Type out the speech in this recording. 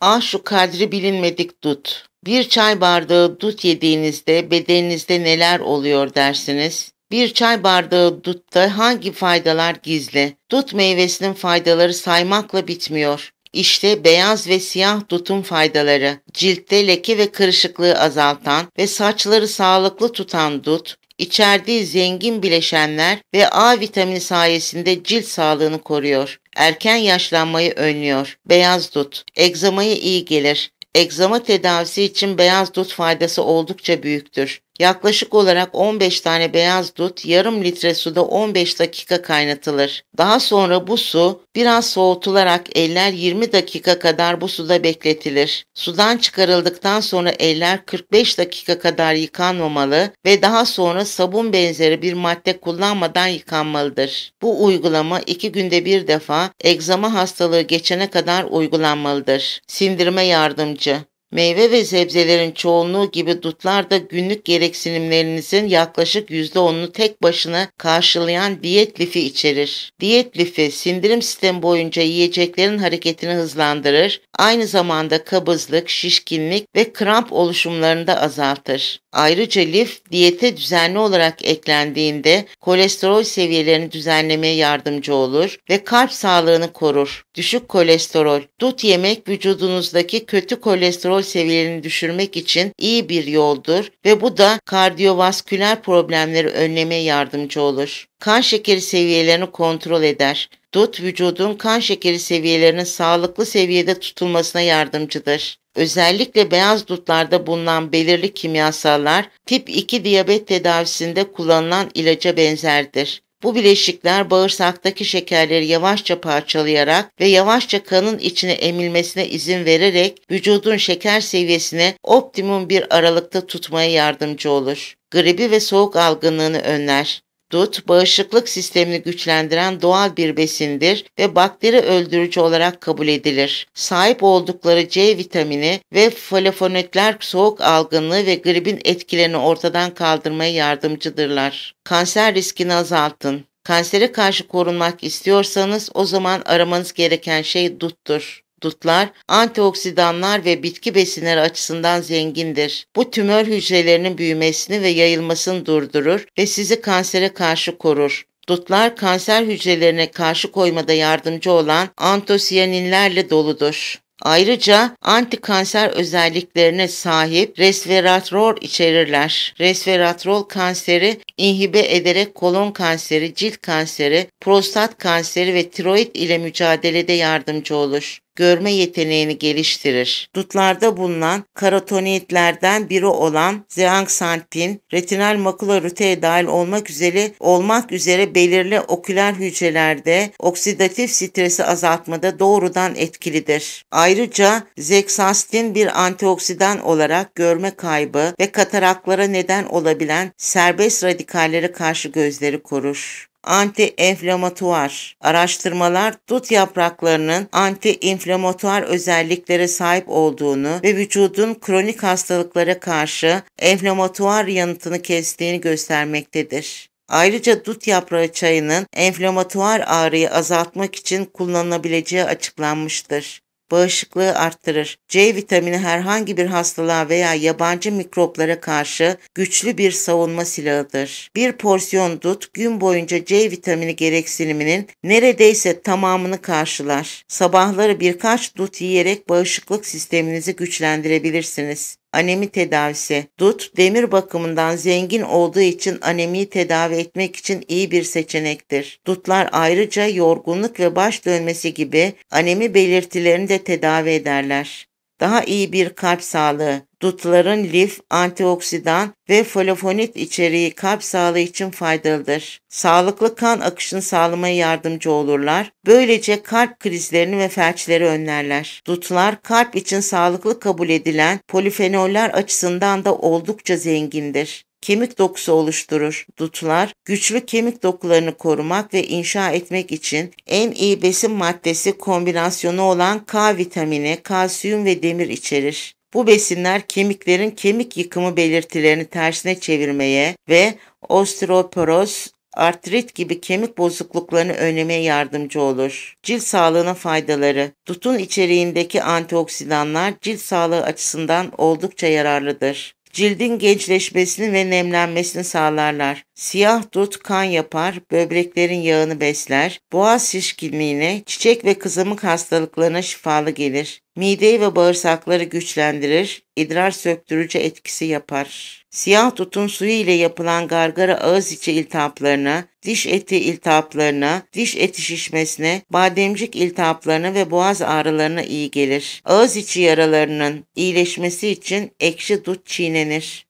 Ah şu kadri bilinmedik dut. Bir çay bardağı dut yediğinizde bedeninizde neler oluyor dersiniz? Bir çay bardağı dutta hangi faydalar gizli? Dut meyvesinin faydaları saymakla bitmiyor. İşte beyaz ve siyah dutun faydaları. Ciltte leke ve kırışıklığı azaltan ve saçları sağlıklı tutan dut, İçerdiği zengin bileşenler ve A vitamini sayesinde cilt sağlığını koruyor. Erken yaşlanmayı önlüyor. Beyaz dut. Egzamaya iyi gelir. Egzama tedavisi için beyaz dut faydası oldukça büyüktür. Yaklaşık olarak 15 tane beyaz dut yarım litre suda 15 dakika kaynatılır. Daha sonra bu su biraz soğutularak eller 20 dakika kadar bu suda bekletilir. Sudan çıkarıldıktan sonra eller 45 dakika kadar yıkanmamalı ve daha sonra sabun benzeri bir madde kullanmadan yıkanmalıdır. Bu uygulama 2 günde bir defa egzama hastalığı geçene kadar uygulanmalıdır. Sindirme yardımcı Meyve ve sebzelerin çoğunluğu gibi dutlar da günlük gereksinimlerinizin yaklaşık %10'unu tek başına karşılayan diyet lifi içerir. Diyet lifi sindirim sistemi boyunca yiyeceklerin hareketini hızlandırır, aynı zamanda kabızlık, şişkinlik ve kramp oluşumlarını da azaltır. Ayrıca lif diyete düzenli olarak eklendiğinde kolesterol seviyelerini düzenlemeye yardımcı olur ve kalp sağlığını korur. Düşük kolesterol, dut yemek vücudunuzdaki kötü kolesterol seviyelerini düşürmek için iyi bir yoldur ve bu da kardiyovasküler problemleri önlemeye yardımcı olur kan şekeri seviyelerini kontrol eder. Dut vücudun kan şekeri seviyelerinin sağlıklı seviyede tutulmasına yardımcıdır. Özellikle beyaz dutlarda bulunan belirli kimyasallar tip 2 diyabet tedavisinde kullanılan ilaca benzerdir. Bu bileşikler bağırsaktaki şekerleri yavaşça parçalayarak ve yavaşça kanın içine emilmesine izin vererek vücudun şeker seviyesini optimum bir aralıkta tutmaya yardımcı olur. Gribi ve soğuk algınlığını önler. Dut, bağışıklık sistemini güçlendiren doğal bir besindir ve bakteri öldürücü olarak kabul edilir. Sahip oldukları C vitamini ve flavonoidler soğuk algınlığı ve gripin etkilerini ortadan kaldırmaya yardımcıdırlar. Kanser riskini azaltın. Kansere karşı korunmak istiyorsanız o zaman aramanız gereken şey duttur dutlar antioksidanlar ve bitki besinleri açısından zengindir. Bu tümör hücrelerinin büyümesini ve yayılmasını durdurur ve sizi kansere karşı korur. Dutlar kanser hücrelerine karşı koymada yardımcı olan antosiyaninlerle doludur. Ayrıca antikanser özelliklerine sahip resveratrol içerirler. Resveratrol kanseri inhibe ederek kolon kanseri, cilt kanseri, prostat kanseri ve tiroid ile mücadelede yardımcı olur görme yeteneğini geliştirir. Dutlarda bulunan karotenoidlerden biri olan zeaxanthin, retinal makula rüteye dahil olmak üzere olmak üzere belirli oküler hücrelerde oksidatif stresi azaltmada doğrudan etkilidir. Ayrıca zeaxanthin bir antioksidan olarak görme kaybı ve kataraklara neden olabilen serbest radikallere karşı gözleri korur anti inflamatuar Araştırmalar dut yapraklarının anti-inflamatuar özelliklere sahip olduğunu ve vücudun kronik hastalıklara karşı enflamatuar yanıtını kestiğini göstermektedir. Ayrıca dut yaprağı çayının enflamatuar ağrıyı azaltmak için kullanılabileceği açıklanmıştır bağışıklığı arttırır. C vitamini herhangi bir hastalığa veya yabancı mikroplara karşı güçlü bir savunma silahıdır. Bir porsiyon dut gün boyunca C vitamini gereksiniminin neredeyse tamamını karşılar. Sabahları birkaç dut yiyerek bağışıklık sisteminizi güçlendirebilirsiniz. Anemi tedavisi. Dut, demir bakımından zengin olduğu için anemiyi tedavi etmek için iyi bir seçenektir. Dutlar ayrıca yorgunluk ve baş dönmesi gibi anemi belirtilerini de tedavi ederler daha iyi bir kalp sağlığı, dutların lif, antioksidan ve folafonit içeriği kalp sağlığı için faydalıdır. Sağlıklı kan akışını sağlamaya yardımcı olurlar. Böylece kalp krizlerini ve felçleri önlerler. Dutlar kalp için sağlıklı kabul edilen polifenoller açısından da oldukça zengindir kemik dokusu oluşturur. Dutlar güçlü kemik dokularını korumak ve inşa etmek için en iyi besin maddesi kombinasyonu olan K vitamini, kalsiyum ve demir içerir. Bu besinler kemiklerin kemik yıkımı belirtilerini tersine çevirmeye ve osteoporoz, artrit gibi kemik bozukluklarını önlemeye yardımcı olur. Cilt sağlığına faydaları. Dutun içeriğindeki antioksidanlar cilt sağlığı açısından oldukça yararlıdır cildin gençleşmesini ve nemlenmesini sağlarlar. Siyah dut kan yapar, böbreklerin yağını besler, boğaz şişkinliğine, çiçek ve kızamık hastalıklarına şifalı gelir. Mideyi ve bağırsakları güçlendirir, idrar söktürücü etkisi yapar. Siyah dutun suyu ile yapılan gargara ağız içi iltihaplarına, diş eti iltihaplarına, diş eti şişmesine, bademcik iltihaplarına ve boğaz ağrılarına iyi gelir. Ağız içi yaralarının iyileşmesi için ekşi dut çiğnenir.